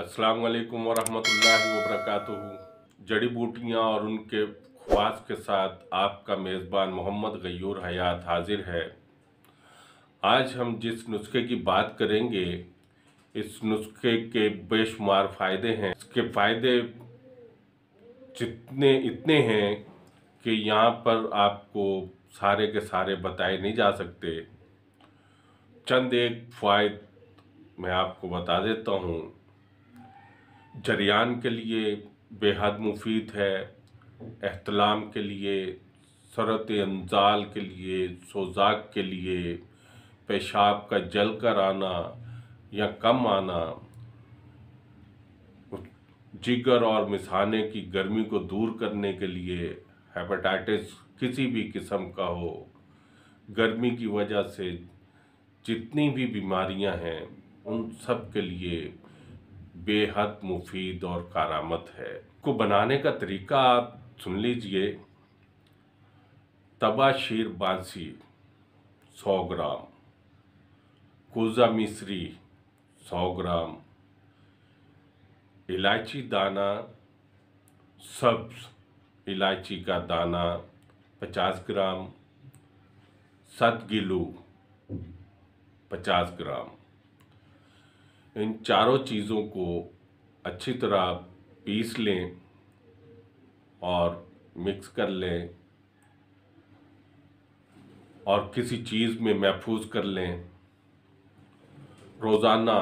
अस्सलाम वालेकुम वरहमतुल्लाहि वबरकातुहू जड़ी बूटियाँ और उनके ख्वास के साथ आपका मेज़बान मोहम्मद गयूर हयात हाजिर है आज हम जिस नुस्खे की बात करेंगे इस नुस्खे के बेशुमार फ़ायदे हैं इसके फ़ायदे जितने इतने हैं कि यहाँ पर आपको सारे के सारे बताए नहीं जा सकते चंद एक फ़ायद मैं आपको बता देता हूँ जरियान के लिए बेहद मुफीद है अहतलाम के लिए सरत अनजाल के लिए सोजाक के लिए पेशाब का जल कर आना या कम आना जिगर और मिसाने की गर्मी को दूर करने के लिए हेपेटाइटिस किसी भी किस्म का हो गर्मी की वजह से जितनी भी बीमारियां हैं उन सब के लिए बेहद मुफीद और कारामत है को बनाने का तरीका आप सुन लीजिए तबाशीर बांसी सौ ग्राम कोज़ा मिश्री सौ ग्राम इलायची दाना सब्ज इलायची का दाना पचास ग्राम सत गिलू पचास ग्राम इन चारों चीज़ों को अच्छी तरह पीस लें और मिक्स कर लें और किसी चीज़ में महफूज कर लें रोज़ाना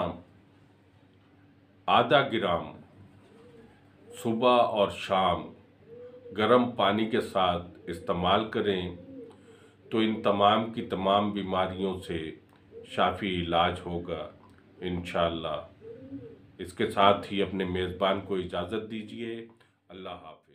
आधा ग्राम सुबह और शाम गर्म पानी के साथ इस्तेमाल करें तो इन तमाम की तमाम बीमारियों से शाफी इलाज होगा इन इसके साथ ही अपने मेज़बान को इजाज़त दीजिए अल्लाह हाफ